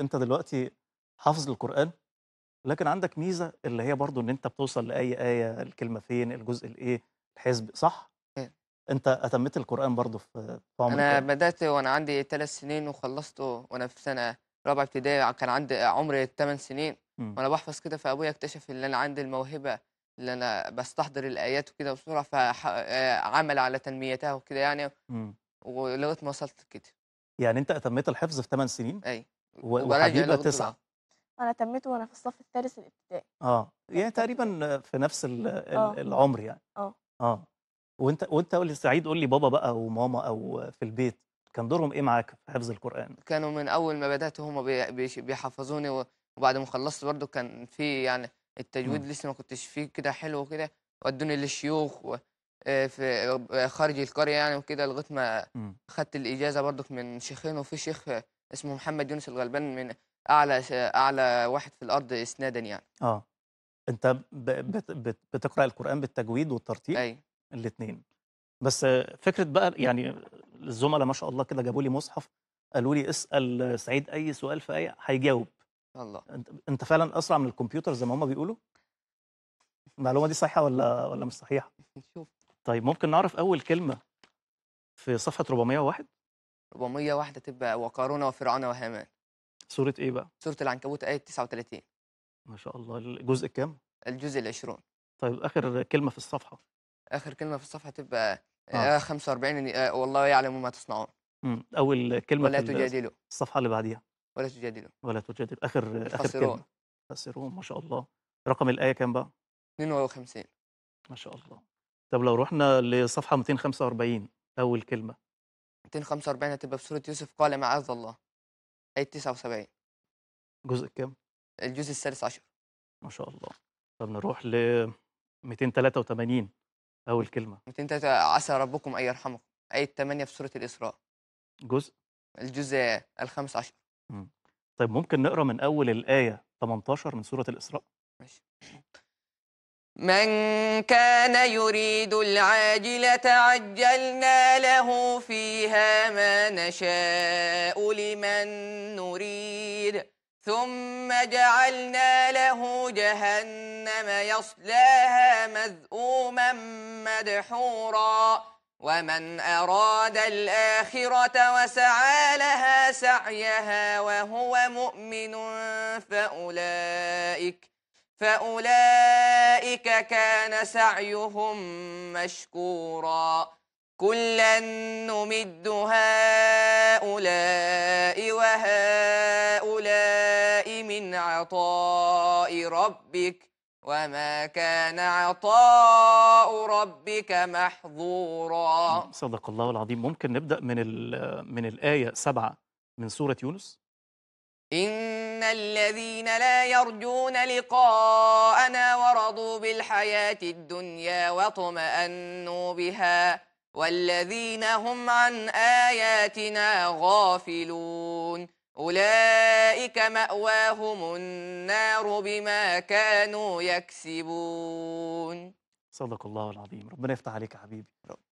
انت دلوقتي حافظ القران لكن عندك ميزه اللي هي برضو ان انت بتوصل لاي ايه الكلمه فين الجزء الايه الحزب صح إيه. انت اتميت القران برضو في عمرك انا القرآن. بدات وانا عندي ثلاث سنين وخلصته وانا في سنه رابعه ابتدائي كان عندي عمري ثمان سنين م. وانا بحفظ كده فابويا اكتشف ان انا عندي الموهبه اللي انا بستحضر الايات وكده بسرعه فعمل آه، على تنميتها وكده يعني ولغايه ما وصلت كده يعني انت اتميت الحفظ في ثمان سنين ايوه وحبيبه تسعه انا تميت وانا في الصف الثالث الابتدائي اه يعني تقريبا في نفس آه. العمر يعني اه اه وانت وانت سعيد قول لي بابا بقى وماما او في البيت كان دورهم ايه معاك في حفظ القران كانوا من اول ما بدات هم بيحفظوني وبعد ما خلصت برضو كان في يعني التجويد م. لسه ما كنتش فيه كده حلو وكده ودوني للشيوخ آه، في آه، خارج القريه يعني وكده لغايه ما خدت الاجازه برضك من شيخين وفي شيخ اسمه محمد يونس الغلبان من اعلى اعلى واحد في الارض اسنادا يعني اه انت بتقرا القران بالتجويد والترتيب ايوه الاثنين بس فكره بقى يعني الزملاء ما شاء الله كده جابوا لي مصحف قالوا لي اسال سعيد اي سؤال في اي هيجاوب الله انت فعلا اسرع من الكمبيوتر زي ما هم بيقولوا المعلومه دي صحيحه ولا ولا مش صحيحه نشوف طيب ممكن نعرف اول كلمه في صفحه 401 400 واحده تبقى وقارون وفرعون وهامان سوره ايه بقى سوره العنكبوت ايه 39 ما شاء الله الجزء كام الجزء ال20 طيب اخر كلمه في الصفحه اخر كلمه في الصفحه تبقى آه. 45 آه. آه والله يعلم ما تصنعون اول كلمه ولا تجادلوا الصفحه اللي بعديها ولا تجادلوا ولا تجادلوا اخر اخر كلمه خسرون ما شاء الله رقم الايه كام بقى 52 ما شاء الله طب لو رحنا لصفحه 245 اول كلمه 245 هتبقى سورة يوسف قال مع عز الله آية 79 جزء كام؟ الجزء الثالث عشر ما شاء الله طب نروح ل 283 أول كلمة 203 عسى ربكم أن يرحمكم آية 8 في سورة الإسراء جزء الجزء الخامس عشر طيب ممكن نقرا من أول الآية 18 من سورة الإسراء؟ ماشي من كان يريد العاجلة عجلنا له فيها ما نشاء لمن نريد ثم جعلنا له جهنم يصلاها مذءوما مدحورا ومن أراد الآخرة وسعى لها سعيها وهو مؤمن فأولئك فأولئك كان سعيهم مشكورا كلا نمد هؤلاء وهؤلاء من عطاء ربك وما كان عطاء ربك محظورا صدق الله العظيم ممكن نبدأ من, من الآية سبعة من سورة يونس إن الذين لا يرجون لقاءنا ورضوا بالحياة الدنيا واطمأنوا بها والذين هم عن آياتنا غافلون أولئك مأواهم النار بما كانوا يكسبون صدق الله العظيم ربنا يفتح عليك يا حبيبي